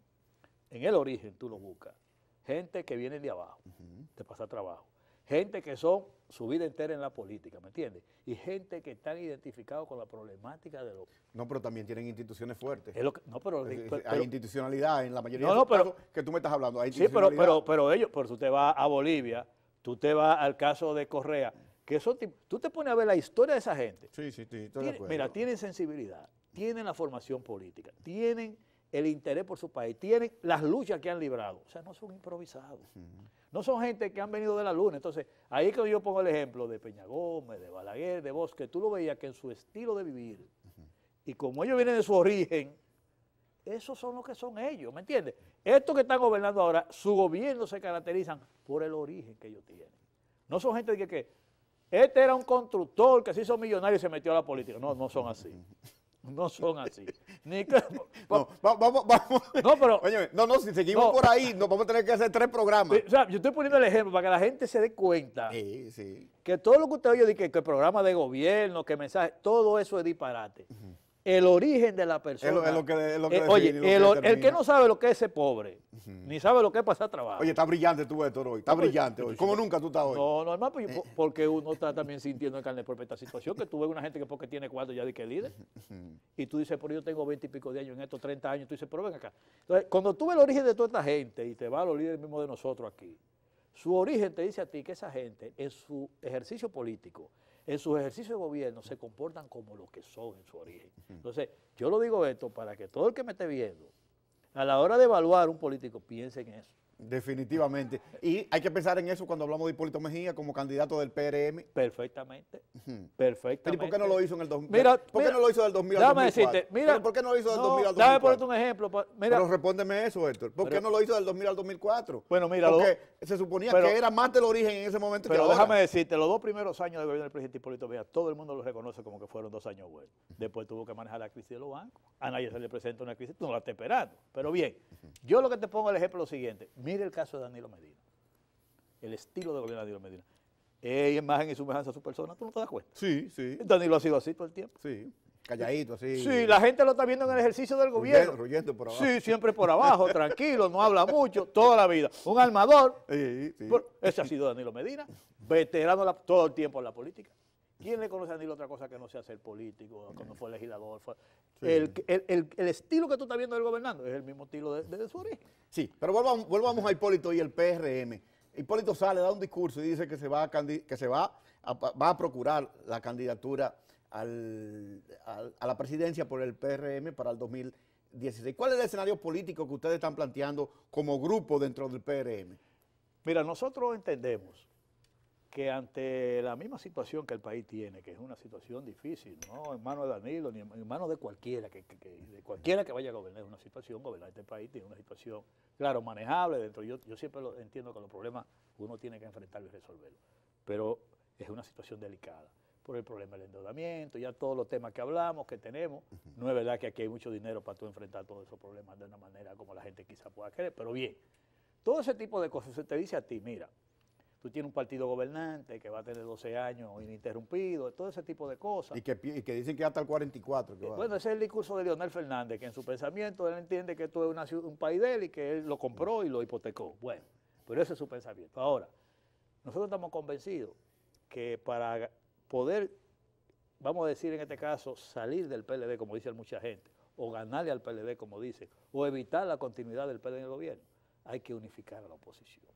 en el origen tú lo buscas. Gente que viene de abajo, te pasa trabajo. Gente que son su vida entera en la política, ¿me entiendes? Y gente que están identificados con la problemática de los... No, pero también tienen instituciones fuertes. no, pero, Hay institucionalidad en la mayoría de los casos que tú me estás hablando. sí, pero, pero, pero ellos, pero tú te vas a Bolivia, tú te vas al caso de Correa, que son, tú te pones a ver la historia de esa gente. Sí, sí, sí, estoy de Mira, tienen sensibilidad, tienen la formación política, tienen el interés por su país, tienen las luchas que han librado. O sea, no son improvisados. No son gente que han venido de la luna. Entonces, ahí es que yo pongo el ejemplo de Peña Gómez, de Balaguer, de Bosque. Tú lo veías que en su estilo de vivir, y como ellos vienen de su origen, esos son los que son ellos, ¿me entiendes? Estos que están gobernando ahora, su gobierno se caracterizan por el origen que ellos tienen. No son gente que, que este era un constructor que se hizo millonario y se metió a la política. No, no son así. no son así. no, No, pero, no, no, si seguimos por ahí, nos vamos a tener que hacer tres programas. O sea, yo estoy poniendo el ejemplo para que la gente se dé cuenta que todo lo que usted oye que, el programa de gobierno, que mensaje, todo eso es disparate el origen de la persona. Oye, el, que no sabe lo que es ese pobre, ni sabe lo que es pasar trabajo. Oye, está brillante tú, esto hoy. Está brillante hoy. Como nunca tú estás hoy. No, no, pues, eh, porque uno está también sintiendo en carne propia esta situación, que tú ves una gente que porque tiene cuatro ya de que líder, y tú dices, pero yo tengo veinte y pico de años, en estos 30 años, tú dices, pero ven acá. Entonces, cuando tú ves el origen de toda esta gente, y te va a los líderes mismos de nosotros aquí, su origen te dice a ti que esa gente, en su ejercicio político, en sus ejercicios de gobierno se comportan como lo que son en su origen. Entonces, yo lo digo esto para que todo el que me esté viendo, a la hora de evaluar un político, piense en eso. Definitivamente. Y hay que pensar en eso cuando hablamos de Hipólito Mejía como candidato del PRM. Perfectamente. Perfectamente. ¿y por qué no lo hizo en el 2000? Mira, ¿Por qué no lo hizo del 2000 al déjame Decirte, mira, ¿Por qué no lo hizo del 2000 al 2004? Dame ponerte un ejemplo. Mira. Pero respóndeme eso, Héctor. ¿Por qué no lo hizo del 2000 al 2004? Bueno, mira. Porque se suponía que era más del origen en ese momento Pero déjame decirte, los dos primeros años de gobierno del presidente Hipólito Mejía, todo el mundo lo reconoce como que fueron dos años buenos. Después tuvo que manejar la crisis de los bancos. A nadie se le presenta una crisis, tú no la estás esperando. Pero bien, yo lo que te pongo el ejemplo es lo siguiente Mire el caso de Danilo Medina, el estilo de gobierno de Danilo Medina. Ella imagen y semejanza a su persona, ¿tú no te das cuenta? Sí, sí. Danilo ha sido así todo el tiempo. Sí. Calladito, así. Sí, la gente lo está viendo en el ejercicio del gobierno. Ruyendo, por abajo. Sí, siempre por abajo, tranquilo, no habla mucho, toda la vida. Un armador. Sí, sí. Ese ha sido Danilo Medina, veterano todo el tiempo en la política. ¿Quién le conoce a Danilo otra cosa que no sea ser político, cuando fue legislador? el, estilo que tú estás viendo del gobernando es el mismo estilo desde de su Sí, pero volvamos, a Hipólito y el PRM. Hipólito sale, da un discurso y dice que se va a, que se va procurar la candidatura a la presidencia por el PRM para el 2016. ¿Cuál es el escenario político que ustedes están planteando como grupo dentro del PRM? Mira, nosotros entendemos que ante la misma situación que el país tiene, que es una situación difícil, no en manos de Danilo, ni en manos de cualquiera que, de cualquiera que vaya a gobernar, es una situación, gobernar este país tiene una situación, claro, manejable dentro, yo, yo siempre lo, entiendo que los problemas uno tiene que enfrentarlos y resolverlos, pero es una situación delicada por el problema del endeudamiento, ya todos los temas que hablamos, que tenemos, no es verdad que aquí hay mucho dinero para tú enfrentar todos esos problemas de una manera como la gente quizá pueda querer. pero bien, todo ese tipo de cosas se te dice a ti, mira, tú tienes un partido gobernante que va a tener 12 años ininterrumpido, todo ese tipo de cosas. Y que, dicen que hasta el 44. Eh, bueno, ese es el discurso de Leonel Fernández, que en su pensamiento él entiende que esto es un país de él y que él lo compró y lo hipotecó. Bueno, pero ese es su pensamiento. Ahora, nosotros estamos convencidos que para poder, vamos a decir en este caso, salir del PLD, como dice mucha gente, o ganarle al PLD, como dice, o evitar la continuidad del PLD en el gobierno, hay que unificar a la oposición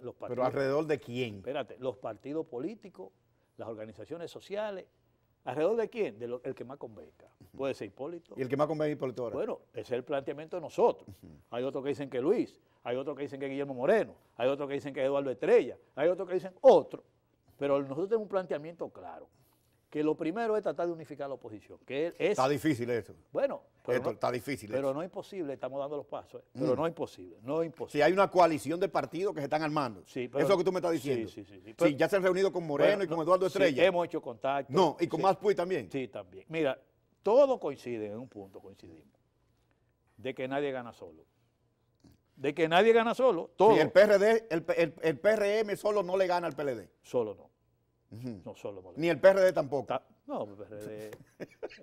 los ¿Pero alrededor de quién? Espérate, los partidos políticos, las organizaciones sociales. ¿Alrededor de quién? El que más convenga. Puede ser Hipólito. ¿Y el que más convenga Hipólito ahora? Bueno, ese es el planteamiento de nosotros. Hay otros que dicen que Luis, hay otros que dicen que Guillermo Moreno, hay otros que dicen que Eduardo Estrella, hay otros que dicen otro. Pero nosotros tenemos un planteamiento claro que lo primero es tratar de unificar la oposición. Que está difícil eso. Bueno, está difícil. Pero no es imposible, estamos dando los pasos, ¿eh? pero mm. no es imposible, no es imposible. Si hay una coalición de partidos que se están armando. eso es lo que tú me estás diciendo. Sí, sí, sí. sí ya se han reunido con Moreno y con Eduardo Estrella. Sí, hemos hecho contacto. No, y con Más también. Sí, también. Mira, todo coincide en un punto, coincidimos, de que nadie gana solo. De que nadie gana solo, todo. el PRD, el, el PRM solo no le gana al PLD. Solo no. No solo Ni el PRD tampoco. no, el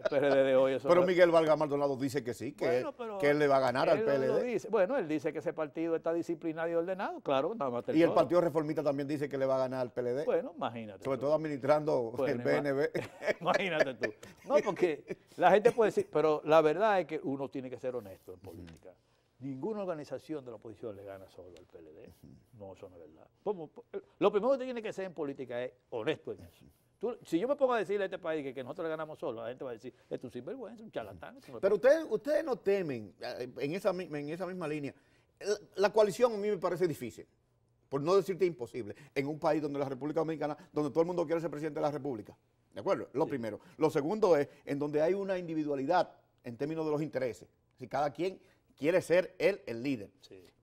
PRD, de hoy Pero Miguel Valga Maldonado dice que sí, que, él, le va a ganar al PLD. Bueno, él dice que ese partido está disciplinado y ordenado, claro. y el Partido Reformista también dice que le va a ganar al PLD. Bueno, imagínate. Sobre todo administrando el BNB. imagínate tú. No, porque la gente puede decir, pero la verdad es que uno tiene que ser honesto en política. Ninguna organización de la oposición le gana solo al PLD. No, eso no es verdad. Eh, lo primero que tiene que ser en política es honesto en eso. si yo me pongo a decirle a este país que, nosotros le ganamos solo, la gente va a decir, es un sinvergüenza, un charlatán. Pero ustedes, ustedes no temen, eh, en esa, en esa misma línea, la coalición a mí me parece difícil, por no decirte imposible, en un país donde la República Dominicana, donde todo el mundo quiere ser presidente de la República. ¿De acuerdo? Lo primero. Lo segundo es en donde hay una individualidad en términos de los intereses. Si cada quien quiere ser él el líder.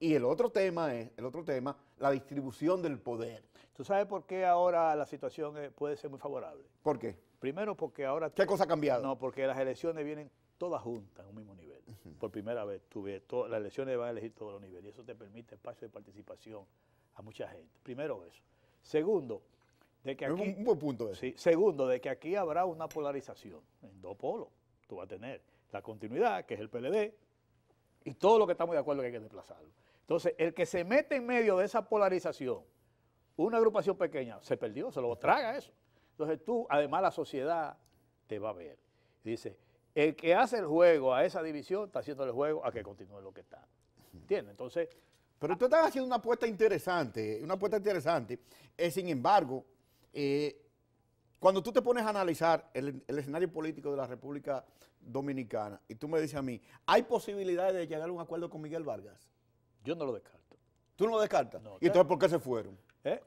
Y el otro tema es, el otro tema, la distribución del poder. ¿Tú sabes por qué ahora la situación eh, puede ser muy favorable? ¿Por qué? Primero porque ahora... ¿Qué cosa ha cambiado? No, porque las elecciones vienen todas juntas en un mismo nivel. Por primera vez, todas, las elecciones van a elegir todos los niveles y eso te permite espacio de participación a mucha gente. Primero eso. Segundo, de que aquí... un, buen punto Sí, segundo, de que aquí habrá una polarización en dos polos. Tú vas a tener la continuidad, que es el PLD, y todo lo que estamos de acuerdo que hay que desplazarlo. Entonces, el que se mete en medio de esa polarización, una agrupación pequeña, se perdió, se lo traga eso. Entonces tú, además la sociedad te va a ver. Dice, el que hace el juego a esa división está haciendo el juego a que continúe lo que está. ¿Entiendes? Entonces... Pero tú estás haciendo una apuesta interesante, una apuesta interesante. es, eh, sin embargo, eh, cuando tú te pones a analizar el, escenario político de la República Dominicana y tú me dices a mí, ¿hay posibilidades de llegar a un acuerdo con Miguel Vargas? Yo no lo descarto. ¿Tú no lo descartas? No, ¿Y entonces por qué se fueron? ¿Eh?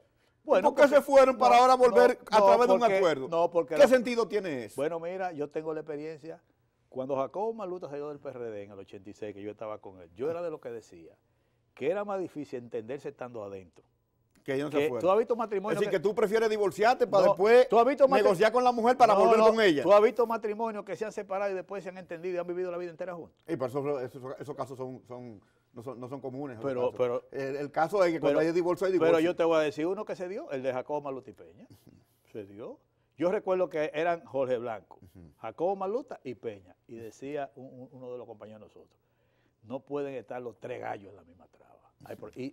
¿Por qué se fueron para ahora volver a través de un acuerdo? porque ¿Qué sentido tiene eso? Bueno, mira, yo tengo la experiencia. Cuando Jacobo Maluta salió del PRD en el 86, que yo estaba con él, yo era de lo que decía que era más difícil entenderse estando adentro. Que no se fuera. ¿Tú has visto matrimonios? que, tú prefieres divorciarte para después negociar con la mujer para volver con ella. Tú has visto matrimonios que se han separado y después se han entendido y han vivido la vida entera juntos. Y por eso esos, casos son, no son, comunes. Pero, el, caso es que cuando pero, hay divorcio hay divorcio. Pero yo te voy a decir uno que se dio, el de Jacobo Maluta y Peña. Se dio. Yo recuerdo que eran Jorge Blanco, Jacobo Maluta y Peña. Y decía uno de los compañeros de nosotros, no pueden estar los tres gallos en la misma traba.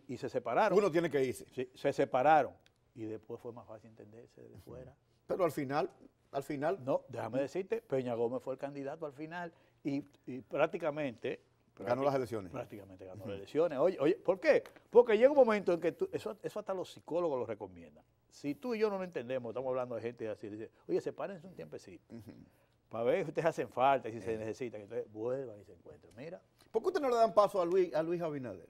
Y, se separaron. Uno tiene que irse. se separaron. Y después fue más fácil entenderse de fuera. Pero al final, al final. No, déjame decirte, Peña Gómez fue el candidato al final y, prácticamente. Ganó las elecciones. Prácticamente ganó las elecciones. Oye, oye, ¿por qué? Porque llega un momento en que tú, eso, eso hasta los psicólogos lo recomiendan. Si tú y yo no lo entendemos, estamos hablando de gente así, dice, oye, sepárense un tiempecito. Para ver si ustedes hacen falta, si se eh. necesitan. Entonces vuelvan y se encuentren. Mira. ¿Por qué ustedes no le dan paso a Luis, a Luis Abinader?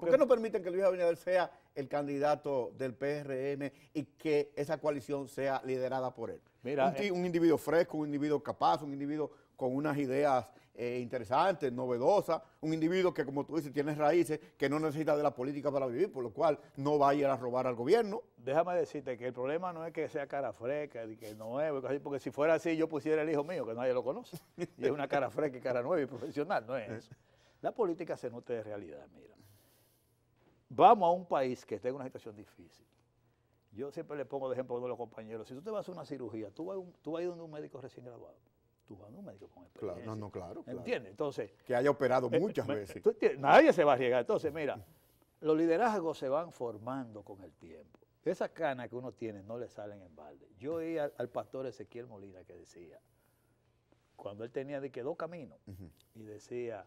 ¿Por qué no permiten que Luis Abinader sea el candidato del PRM y que esa coalición sea liderada por él? Mira, eh, un, individuo fresco, un individuo capaz, un individuo con unas ideas eh, interesantes, novedosas, un individuo que, como tú dices, tiene raíces, que no necesita de la política para vivir, por lo cual no va a ir a robar al gobierno. Déjame decirte que el problema no es que sea cara fresca, que es nuevo, porque si fuera así yo pusiera el hijo mío, que nadie lo conoce, y es una cara fresca y cara nueva y profesional, no es eso. La política se note de realidad, mira vamos a un país que está una situación difícil. Yo siempre le pongo de ejemplo a uno de los compañeros. Si tú te vas a una cirugía, tú vas, a tú ir a un médico recién graduado. Tú vas a un médico con experiencia. Claro, no, claro. ¿Entiendes? Entonces. Que haya operado eh, muchas eh, veces. nadie se va a arriesgar. Entonces, mira, los liderazgos se van formando con el tiempo. Esas canas que uno tiene no le salen en balde. Yo oí al, pastor Ezequiel Molina que decía, cuando él tenía de que dos caminos, y decía,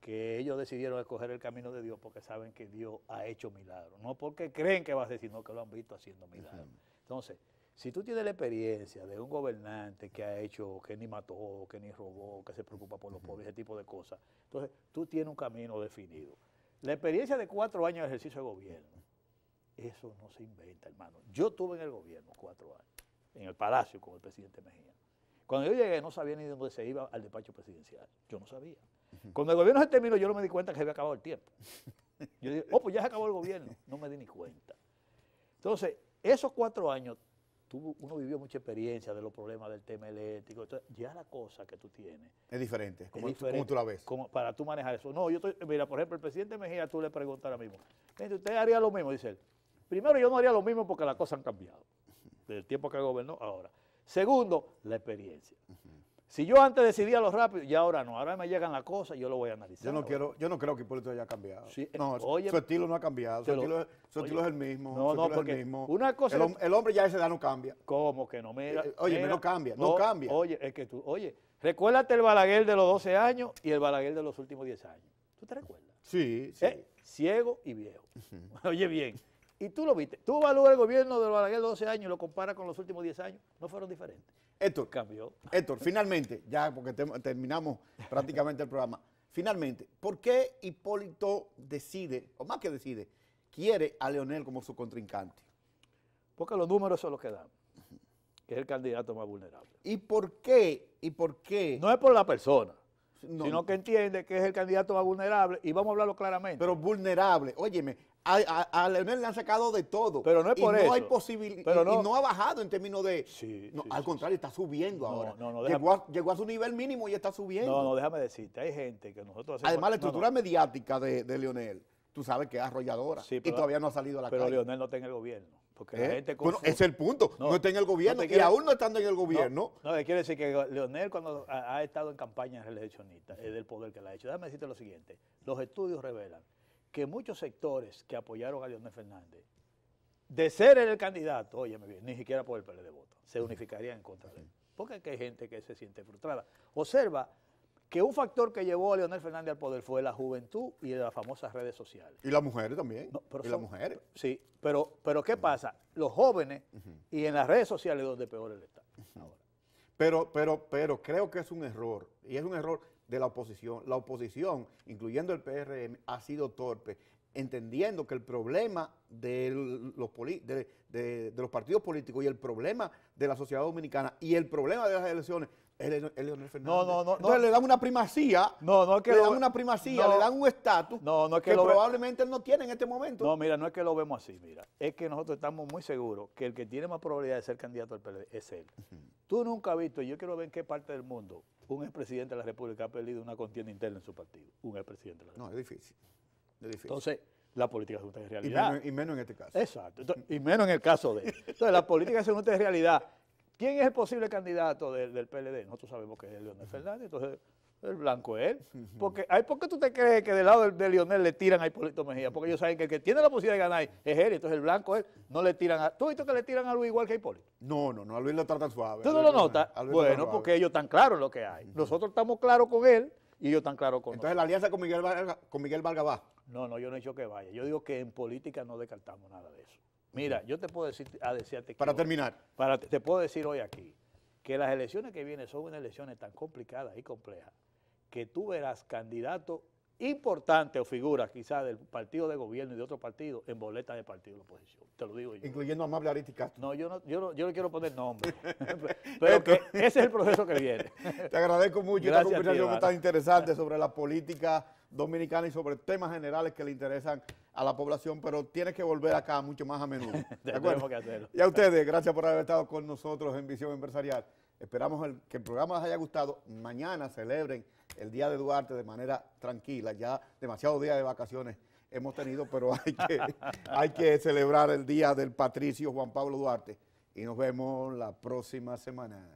que ellos decidieron escoger el camino de Dios porque saben que Dios ha hecho milagros, no porque creen que va a ser, sino que lo han visto haciendo milagros. Entonces, si tú tienes la experiencia de un gobernante que ha hecho, que ni mató, que ni robó, que se preocupa por los pobres, ese tipo de cosas, entonces tú tienes un camino definido. La experiencia de cuatro años de ejercicio de gobierno, eso no se inventa, hermano. Yo estuve en el gobierno cuatro años, en el palacio con el presidente Mejía. Cuando yo llegué no sabía ni de dónde se iba al despacho presidencial. Yo no sabía. Cuando el gobierno se terminó, yo no me di cuenta que se había acabado el tiempo. Yo dije, oh, pues ya se acabó el gobierno. No me di ni cuenta. Entonces, esos cuatro años, uno vivió mucha experiencia de los problemas del tema eléctrico. Entonces, ya la cosa que tú tienes. Es diferente, es diferente, tú, la ves. para tú manejar eso. No, yo estoy, mira, por ejemplo, el presidente Mejía, tú le preguntas ahora mismo, ¿usted haría lo mismo? Dice él. Primero, yo no haría lo mismo porque las cosas han cambiado. Desde el tiempo que gobernó ahora. Segundo, la experiencia. Si yo antes decidía lo rápido, y ahora no. Ahora me llegan las cosas y yo lo voy a analizar. Yo no, quiero, yo no creo que Hipólito haya cambiado. Eh, su estilo no ha cambiado. Su, estilo, es el mismo. No, no, es el mismo. Una cosa el, hombre ya a esa edad no cambia. ¿Cómo que no? Eh, oye, no cambia, no, cambia. Oye, es que tú, oye, recuérdate el Balaguer de los 12 años y el Balaguer de los últimos 10 años. ¿Tú te recuerdas? Sí, sí. Eh, ciego y viejo. oye, bien. Y tú lo viste. Tú evalúas el gobierno del Balaguer de los 12 años y lo comparas con los últimos 10 años. No fueron diferentes. Héctor, Héctor, finalmente, ya porque terminamos prácticamente el programa. Finalmente, ¿por qué Hipólito decide, o más que decide, quiere a Leonel como su contrincante? Porque los números son los que dan, que es el candidato más vulnerable. ¿Y por qué? ¿Y por qué? No es por la persona. sino que entiende que es el candidato más vulnerable y vamos a hablarlo claramente. Pero vulnerable, óyeme, a, Leonel le han sacado de todo. Pero no y no Hay posibilidad, Y, no ha bajado en términos de. al contrario, está subiendo ahora. Llegó, a, su nivel mínimo y está subiendo. No, no, déjame decirte. Hay gente que nosotros Además, la estructura mediática de, Leonel, tú sabes que es arrolladora. y todavía no ha salido a la pero calle. Pero Leonel no está en el gobierno. Porque la ¿Eh? gente bueno, es el punto, no, está en el gobierno y aún no estando en el gobierno. No, quiere decir que Leonel cuando ha, estado en campaña reeleccionista, es del poder que la ha hecho. Déjame decirte lo siguiente, los estudios revelan que muchos sectores que apoyaron a Leonel Fernández, de ser el candidato, óyeme bien, ni siquiera por el de voto, se unificarían en contra de él. Porque hay gente que se siente frustrada. Observa que un factor que llevó a Leonel Fernández al poder fue la juventud y las famosas redes sociales. Y las mujeres también. y las mujeres. Sí, pero, pero ¿qué pasa? Los jóvenes y en las redes sociales donde peor él está. Pero, pero, pero creo que es un error. Y es un error de la oposición. La oposición, incluyendo el PRM, ha sido torpe, entendiendo que el problema de los, partidos políticos y el problema de la sociedad dominicana y el problema de las elecciones es el, Leonel Fernández. No, no, no. Entonces le dan una primacía. No, no le dan una primacía, le dan un estatus que, probablemente él no tiene en este momento. No, mira, no es que lo vemos así, mira. Es que nosotros estamos muy seguros que el que tiene más probabilidad de ser candidato al PLD es él. Tú nunca has visto, y yo quiero ver en qué parte del mundo, un expresidente de la República ha perdido una contienda interna en su partido. Un expresidente de la República. No, es difícil. Entonces, la política es es realidad. Y menos, en este caso. Exacto. y menos en el caso de él. Entonces, la política seguridad es realidad. ¿Quién es el posible candidato del, PLD? Nosotros sabemos que es Leónel Fernández, entonces el blanco es él. Porque, ¿Por qué tú te crees que del lado de, Lionel le tiran a Hipólito Mejía? Porque ellos saben que el que tiene la posibilidad de ganar es él, entonces el blanco es No le tiran a. ¿Tú viste que le tiran a Luis igual que a Hipólito? No, no, no, a Luis lo tratan suave. ¿Tú no lo notas? Bueno, porque ellos están claros en lo que hay. Nosotros estamos claros con él y ellos están claros con Entonces la alianza con Miguel, con Miguel va. No, no, yo no he dicho que vaya. Yo digo que en política no descartamos nada de eso. Mira, yo te puedo decir a decirte Para terminar. Para, te puedo decir hoy aquí que las elecciones que vienen son unas elecciones tan complicadas y complejas que tú verás candidato importante o figura quizás del partido de gobierno y de otro partido en boletas de partido de la oposición. Te lo digo yo. Incluyendo a Amable Arística. No, yo no, yo no, yo quiero poner nombre. Pero ese es el proceso que viene. Te agradezco mucho Gracias esta conversación tan interesante sobre la política dominicana y sobre temas generales que le interesan a la población, pero tienes que volver acá mucho más a menudo. ¿De acuerdo? que hacerlo. Y a ustedes, gracias por haber estado con nosotros en Visión Empresarial. Esperamos que el programa les haya gustado. Mañana celebren el día de Duarte de manera tranquila. Ya demasiados días de vacaciones hemos tenido, pero hay que, celebrar el día del patricio Juan Pablo Duarte. Y nos vemos la próxima semana.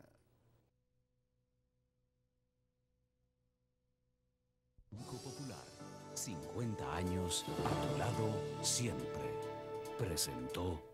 50 años lado siempre. Presentó.